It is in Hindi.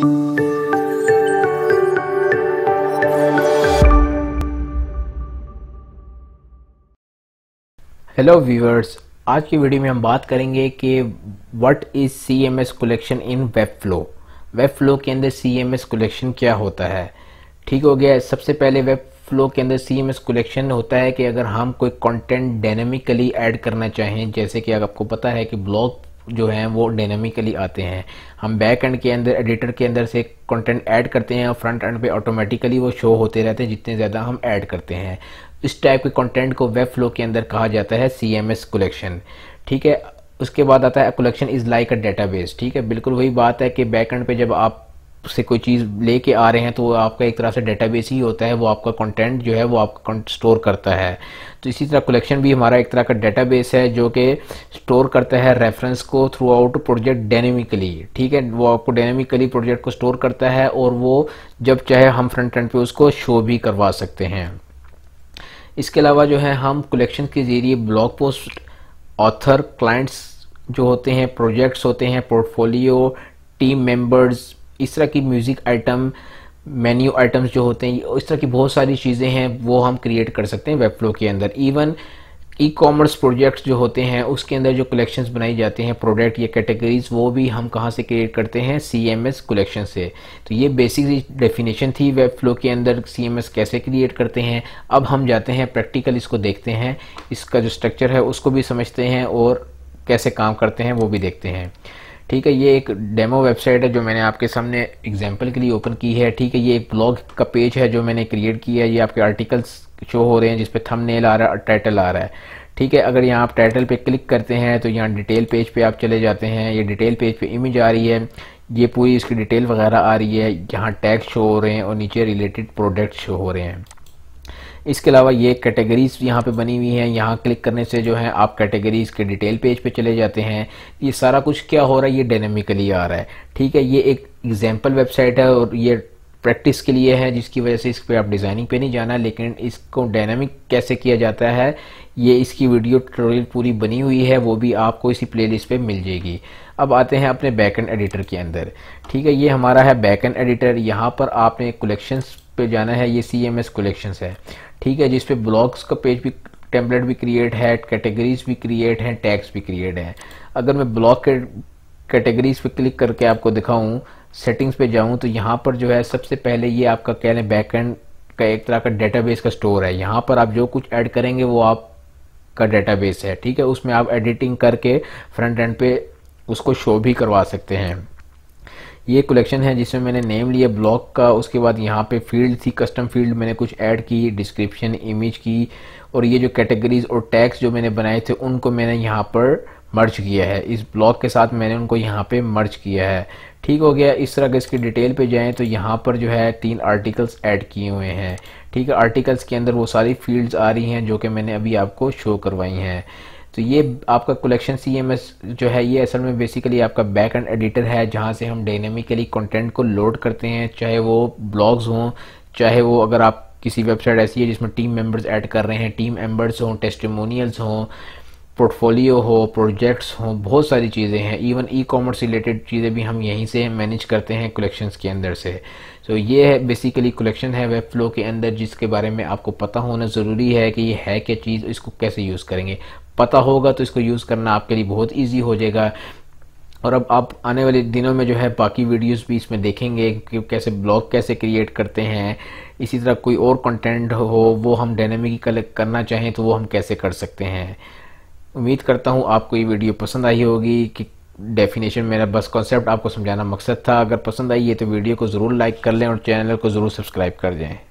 हेलो व्यूअर्स आज की वीडियो में हम बात करेंगे कि what is C M S collection in Webflow Webflow के अंदर सी एम एस कलेक्शन क्या होता है ठीक हो गया सबसे पहले वेब फ्लो के अंदर सी एम एस कलेक्शन होता है कि अगर हम कोई कंटेंट डायनेमिकली ऐड करना चाहें जैसे कि अगर आपको पता है कि ब्लॉग जो हैं वो डायनामिकली आते हैं हम बैक एंड के अंदर एडिटर के अंदर से कंटेंट ऐड करते हैं और फ्रंट एंड पे ऑटोमेटिकली वो शो होते रहते हैं जितने ज़्यादा हम ऐड करते हैं इस टाइप के कंटेंट को वेब फ्लो के अंदर कहा जाता है सी एम एस कलेक्शन ठीक है उसके बाद आता है collection is like a database ठीक है बिल्कुल वही बात है कि बैक एंड पे जब आप से कोई चीज़ लेके आ रहे हैं तो आपका एक तरह से डेटाबेस ही होता है वो आपका कंटेंट जो है वो आपका स्टोर करता है तो इसी तरह कलेक्शन भी हमारा एक तरह का डेटाबेस है जो कि स्टोर करता है रेफरेंस को थ्रू आउट प्रोजेक्ट डायनेमिकली ठीक है वो आपको डायनेमिकली प्रोजेक्ट को स्टोर करता है और वो जब चाहे हम फ्रंट एंड पे उसको शो भी करवा सकते हैं इसके अलावा जो है हम कलेक्शन के ज़रिए ब्लॉग पोस्ट ऑथर क्लाइंट्स जो होते हैं प्रोजेक्ट्स होते हैं पोर्टफोलियो टीम मेंबर्स इस तरह की म्यूज़िक आइटम मेन्यू आइटम्स जो होते हैं इस तरह की बहुत सारी चीज़ें हैं वो हम क्रिएट कर सकते हैं वेब फ्लो के अंदर इवन ई कॉमर्स प्रोजेक्ट्स जो होते हैं उसके अंदर जो कलेक्शंस बनाई जाते हैं प्रोडक्ट या कैटेगरीज वो भी हम कहाँ से क्रिएट करते हैं सी एम एस कलेक्शन से तो ये बेसिक डेफिनेशन थी वेब फ्लो के अंदर सी एम एस कैसे क्रिएट करते हैं अब हम जाते हैं प्रैक्टिकल इसको देखते हैं इसका जो स्ट्रक्चर है उसको भी समझते हैं और कैसे काम करते हैं वो भी देखते हैं ठीक है ये एक डेमो वेबसाइट है जो मैंने आपके सामने एग्जांपल के लिए ओपन की है ठीक है ये एक ब्लॉग का पेज है जो मैंने क्रिएट किया है ये आपके आर्टिकल्स शो हो रहे हैं जिस थम थंबनेल आ रहा है टाइटल आ रहा है ठीक है अगर यहाँ आप टाइटल पे क्लिक करते हैं तो यहाँ डिटेल पेज पे आप चले जाते हैं ये डिटेल पेज पे इमेज आ रही है ये पूरी इसकी डिटेल वगैरह आ रही है यहाँ टैग शो हो रहे हैं और नीचे रिलेटेड प्रोडक्ट शो हो रहे हैं इसके अलावा ये कैटेगरीज यहाँ पे बनी हुई हैं यहाँ क्लिक करने से जो है आप कैटेगरीज के डिटेल पेज पे चले जाते हैं ये सारा कुछ क्या हो रहा है ये डायनेमिकली आ रहा है ठीक है ये एक एग्जाम्पल वेबसाइट है और ये प्रैक्टिस के लिए है जिसकी वजह से इस पर आप डिज़ाइनिंग पे नहीं जाना लेकिन इसको डायनामिक कैसे किया जाता है ये इसकी वीडियो ट्यूटोरियल पूरी बनी हुई है वो भी आपको इसी प्लेलिस्ट पे मिल जाएगी अब आते हैं अपने बैकएंड एडिटर के अंदर ठीक है ये हमारा है बैकएंड एडिटर यहाँ पर आपने कलेक्शंस पे जाना है ये सी एम एस कलेक्शन है ठीक है जिसपे ब्लॉग्स का पेज भी टेम्पलेट भी क्रिएट है कैटेगरीज भी क्रिएट हैं टैग्स भी क्रिएट हैं अगर मैं ब्लॉग के कैटेगरीज पे क्लिक करके आपको दिखाऊं सेटिंग्स पे जाऊं तो यहाँ पर जो है सबसे पहले ये आपका कह लें बैकेंड का एक तरह का डेटाबेस का स्टोर है यहाँ पर आप जो कुछ ऐड करेंगे वो आप का डेटाबेस है ठीक है उसमें आप एडिटिंग करके फ्रंट एंड पे उसको शो भी करवा सकते हैं ये कलेक्शन है जिसमें मैंने नेम लिया ब्लॉक का उसके बाद यहाँ पे फील्ड थी कस्टम फील्ड मैंने कुछ ऐड की डिस्क्रिप्शन इमेज की और ये जो कैटेगरीज और टैक्स जो मैंने बनाए थे उनको मैंने यहाँ पर मर्ज किया है इस ब्लॉक के साथ मैंने उनको यहाँ पे मर्ज किया है ठीक हो गया इस तरह के इसकी डिटेल पे जाएं तो यहाँ पर जो है तीन आर्टिकल्स ऐड किए हुए हैं ठीक है आर्टिकल्स के अंदर वो सारी फील्ड्स आ रही हैं जो कि मैंने अभी आपको शो करवाई हैं तो ये आपका कलेक्शन एस जो है ये असल में बेसिकली आपका बैक एंड एडिटर है जहाँ से हम डायनेमिकली कंटेंट को लोड करते हैं चाहे वो ब्लॉग्स हों चाहे वो अगर आप किसी वेबसाइट ऐसी है जिसमें टीम मेंबर्स ऐड कर रहे हैं टीम मेंबर्स हों टेस्टिमोनियल्स हों पोर्टफोलियो हो प्रोजेक्ट्स हों बहुत सारी चीज़ें हैं इवन ई कॉमर्स रिलेटेड चीज़ें भी हम यहीं से मैनेज करते हैं कलेक्शंस के अंदर से तो so, ये है बेसिकली कलेक्शन है वेब फ्लो के अंदर जिसके बारे में आपको पता होना ज़रूरी है कि ये है क्या चीज़ इसको कैसे यूज़ करेंगे पता होगा तो इसको यूज़ करना आपके लिए बहुत ईजी हो जाएगा और अब आप आने वाले दिनों में जो है बाकी वीडियोस भी इसमें देखेंगे कि कैसे ब्लॉग कैसे क्रिएट करते हैं इसी तरह कोई और कंटेंट हो वो हम डायनेमिकली कलेक्ट करना चाहें तो वो हम कैसे कर सकते हैं उम्मीद करता हूँ आपको ये वीडियो पसंद आई होगी कि डेफिनेशन मेरा बस कॉन्सेप्ट आपको समझाना मकसद था अगर पसंद आई है तो वीडियो को ज़रूर लाइक कर लें और चैनल को ज़रूर सब्सक्राइब कर दें